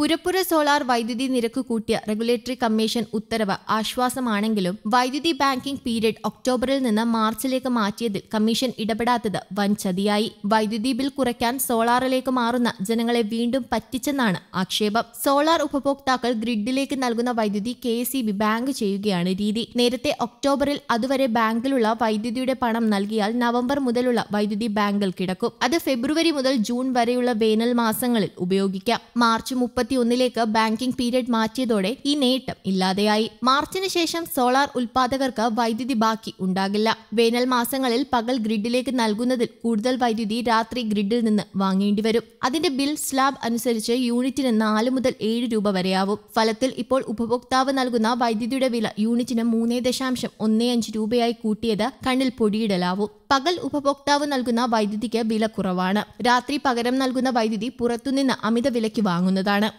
പുരപ്പുര solar വൈദ്യുതി നിരക്ക് കൂട്ടിയ റെഗുലേറ്ററി കമ്മീഷൻ ഉത്തരവ് ആശ്വാസമാണെങ്കിലും വൈദ്യുതി ബാങ്കിംഗ് പീരീഡ് ഒക്ടോബറിൽ നിന്ന് മാർച്ചിലേക്ക് മാറ്റിയതിൽ കമ്മീഷൻ ഇടപെടാത്തത് വൻ ചതിയായി വൈദ്യുതി ബിൽ കുറയ്ക്കാൻ സോളാറിലേക്ക് മാറുന്ന ജനങ്ങളെ വീണ്ടും പറ്റിച്ചെന്നാണ് ആക്ഷേപം സോളാർ ഉപഭോക്താക്കൾ ഗ്രിഡിലേക്ക് നൽകുന്ന വൈദ്യുതി കെ ബാങ്ക് ചെയ്യുകയാണ് രീതി നേരത്തെ ഒക്ടോബറിൽ അതുവരെ ബാങ്കിലുള്ള വൈദ്യുതിയുടെ പണം നൽകിയാൽ നവംബർ മുതലുള്ള വൈദ്യുതി ബാങ്കിൽ കിടക്കും അത് ഫെബ്രുവരി മുതൽ ജൂൺ വരെയുള്ള വേനൽ മാസങ്ങളിൽ ഉപയോഗിക്കാം മാർച്ച് മുപ്പത്തി ഒന്നിലേക്ക് ബാങ്കിംഗ് പീരീഡ് മാറ്റിയതോടെ ഈ നേട്ടം ഇല്ലാതെയായി മാർച്ചിന് ശേഷം സോളാർ ഉൽപാദകർക്ക് വൈദ്യുതി ബാക്കി ഉണ്ടാകില്ല വേനൽ മാസങ്ങളിൽ പകൽ ഗ്രിഡിലേക്ക് നൽകുന്നതിൽ കൂടുതൽ വൈദ്യുതി രാത്രി ഗ്രിഡിൽ നിന്ന് വാങ്ങേണ്ടി വരും അതിന്റെ ബിൽ സ്ലാബ് അനുസരിച്ച് യൂണിറ്റിന് നാല് മുതൽ ഏഴ് രൂപ വരെയാവും ഫലത്തിൽ ഇപ്പോൾ ഉപഭോക്താവ് നൽകുന്ന വൈദ്യുതിയുടെ വില യൂണിറ്റിന് മൂന്നേ ദശാംശം ഒന്നേ അഞ്ച് രൂപയായി കൂട്ടിയത് കണ്ണിൽ പൊടിയിടലാവും പകൽ ഉപഭോക്താവ് നൽകുന്ന വൈദ്യുതിക്ക് വില കുറവാണ് രാത്രി പകരം നൽകുന്ന വൈദ്യുതി പുറത്തുനിന്ന് അമിത വിലയ്ക്ക് വാങ്ങുന്നതാണ്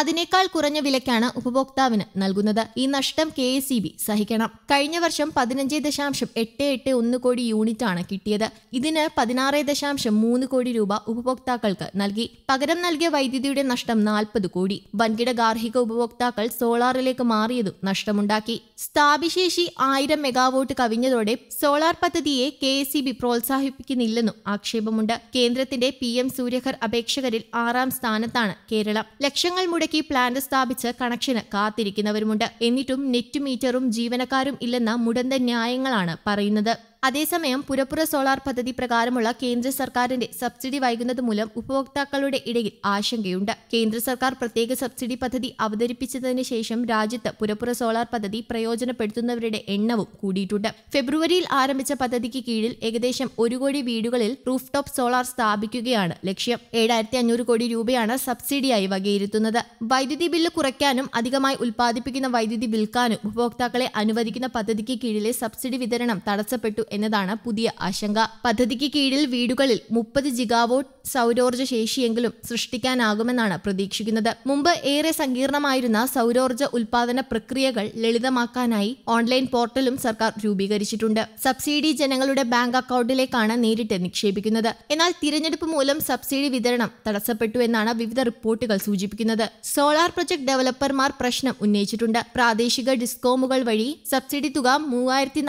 അതിനേക്കാൾ കുറഞ്ഞ വിലയ്ക്കാണ് ഉപഭോക്താവിന് നൽകുന്നത് ഈ നഷ്ടം കെ എസ് ഇ ബി സഹിക്കണം കഴിഞ്ഞ വർഷം പതിനഞ്ച് ദശാംശം എട്ട് എട്ട് ഒന്ന് കോടി ആണ് കിട്ടിയത് ഇതിന് പതിനാറ് ദശാംശം മൂന്ന് കോടി രൂപ ഉപഭോക്താക്കൾക്ക് നൽകി പകരം നൽകിയ വൈദ്യുതിയുടെ നഷ്ടം നാൽപ്പത് കോടി വൻകിട ഗാർഹിക ഉപഭോക്താക്കൾ സോളാറിലേക്ക് മാറിയതും നഷ്ടമുണ്ടാക്കി സ്ഥാപിശേഷി ആയിരം മെഗാവോട്ട് കവിഞ്ഞതോടെ സോളാർ പദ്ധതിയെ കെ എസ് ഇ ബി പ്രോത്സാഹിപ്പിക്കുന്നില്ലെന്നും ആക്ഷേപമുണ്ട് കേന്ദ്രത്തിന്റെ പി എം സൂര്യഘർ അപേക്ഷകരിൽ ആറാം സ്ഥാനത്താണ് കേരളം ലക്ഷങ്ങൾ മുടക്കി പ്ലാന്റ് സ്ഥാപിച്ച് കണക്ഷന് കാത്തിരിക്കുന്നവരുമുണ്ട് എന്നിട്ടും നെറ്റ് മീറ്ററും ജീവനക്കാരും ഇല്ലെന്ന മുടന്ത ന്യായങ്ങളാണ് പറയുന്നത് അതേസമയം പുരപ്പുറ സോളാർ പദ്ധതി പ്രകാരമുള്ള കേന്ദ്ര സർക്കാരിന്റെ സബ്സിഡി വൈകുന്നത് മൂലം ഉപഭോക്താക്കളുടെ ഇടയിൽ ആശങ്കയുണ്ട് കേന്ദ്ര സർക്കാർ പ്രത്യേക സബ്സിഡി പദ്ധതി അവതരിപ്പിച്ചതിന് ശേഷം രാജ്യത്ത് പുരപ്പുറ സോളാർ പദ്ധതി പ്രയോജനപ്പെടുത്തുന്നവരുടെ എണ്ണവും കൂടിയിട്ടുണ്ട് ഫെബ്രുവരിയിൽ ആരംഭിച്ച പദ്ധതിക്ക് കീഴിൽ ഏകദേശം ഒരു കോടി വീടുകളിൽ റൂഫ് ടോപ്പ് സോളാർ സ്ഥാപിക്കുകയാണ് ലക്ഷ്യം ഏഴായിരത്തി അഞ്ഞൂറ് കോടി രൂപയാണ് സബ്സിഡിയായി വകയിരുത്തുന്നത് വൈദ്യുതി ബില്ല് കുറയ്ക്കാനും അധികമായി ഉൽപ്പാദിപ്പിക്കുന്ന വൈദ്യുതി വിൽക്കാനും ഉപഭോക്താക്കളെ അനുവദിക്കുന്ന പദ്ധതിക്ക് കീഴിലെ സബ്സിഡി വിതരണം തടസ്സപ്പെട്ടു എന്നതാണ് പുതിയ ആശങ്ക പദ്ധതിക്ക് കീഴിൽ വീടുകളിൽ മുപ്പത് ജിഗാവോട്ട് സൗരോർജ്ജ ശേഷിയെങ്കിലും സൃഷ്ടിക്കാനാകുമെന്നാണ് പ്രതീക്ഷിക്കുന്നത് മുമ്പ് ഏറെ സങ്കീർണമായിരുന്ന സൗരോർജ്ജ ഉൽപാദന പ്രക്രിയകൾ ലളിതമാക്കാനായി ഓൺലൈൻ പോർട്ടലും സർക്കാർ രൂപീകരിച്ചിട്ടുണ്ട് സബ്സിഡി ജനങ്ങളുടെ ബാങ്ക് അക്കൗണ്ടിലേക്കാണ് നേരിട്ട് നിക്ഷേപിക്കുന്നത് എന്നാൽ തിരഞ്ഞെടുപ്പ് മൂലം സബ്സിഡി വിതരണം തടസ്സപ്പെട്ടു എന്നാണ് വിവിധ റിപ്പോർട്ടുകൾ സൂചിപ്പിക്കുന്നത് സോളാർ പ്രൊജക്ട് ഡെവലപ്പർമാർ പ്രശ്നം ഉന്നയിച്ചിട്ടുണ്ട് പ്രാദേശിക ഡിസ്കോമുകൾ വഴി സബ്സിഡി തുക മൂവായിരത്തി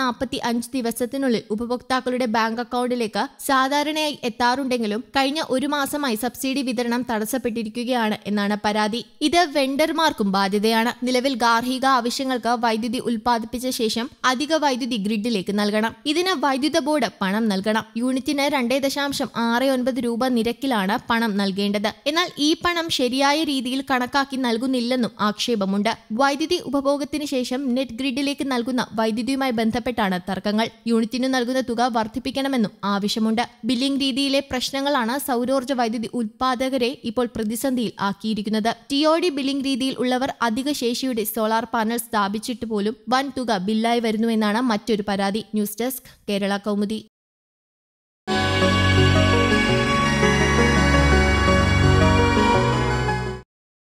ദിവസത്തിനുള്ള ദിവസത്തിനുള്ളിൽ ഉപഭോക്താക്കളുടെ ബാങ്ക് അക്കൗണ്ടിലേക്ക് സാധാരണയായി എത്താറുണ്ടെങ്കിലും കഴിഞ്ഞ ഒരു മാസമായി സബ്സിഡി വിതരണം തടസ്സപ്പെട്ടിരിക്കുകയാണ് എന്നാണ് പരാതി ഇത് വെണ്ടർമാർക്കും ബാധ്യതയാണ് നിലവിൽ ഗാർഹിക ആവശ്യങ്ങൾക്ക് വൈദ്യുതി ഉൽപ്പാദിപ്പിച്ച ശേഷം അധിക വൈദ്യുതി ഗ്രിഡിലേക്ക് നൽകണം ഇതിന് വൈദ്യുത ബോർഡ് പണം നൽകണം യൂണിറ്റിന് രണ്ടേ ദശാംശം ആറ് ഒൻപത് രൂപ നിരക്കിലാണ് പണം നൽകേണ്ടത് എന്നാൽ ഈ പണം ശരിയായ രീതിയിൽ കണക്കാക്കി നൽകുന്നില്ലെന്നും ആക്ഷേപമുണ്ട് വൈദ്യുതി ഉപഭോഗത്തിന് ശേഷം നെറ്റ് ഗ്രിഡിലേക്ക് നൽകുന്ന വൈദ്യുതിയുമായി ബന്ധപ്പെട്ടാണ് തർക്കങ്ങൾ യൂണിറ്റിന് ബില്ലിനു നൽകുന്ന തുക വർദ്ധിപ്പിക്കണമെന്നും ആവശ്യമുണ്ട് ബില്ലിംഗ് രീതിയിലെ പ്രശ്നങ്ങളാണ് സൗരോർജ്ജ വൈദ്യുതി ഉൽപാദകരെ ഇപ്പോൾ പ്രതിസന്ധിയിൽ ആക്കിയിരിക്കുന്നത് ടിഒഡി ബില്ലിംഗ് രീതിയിൽ ഉള്ളവർ അധിക ശേഷിയുടെ സോളാർ പാനൽ സ്ഥാപിച്ചിട്ട് പോലും വൻ തുക ബില്ലായി വരുന്നുവെന്നാണ് മറ്റൊരു പരാതി ന്യൂസ് ഡെസ്ക് കേരള കൗമുദി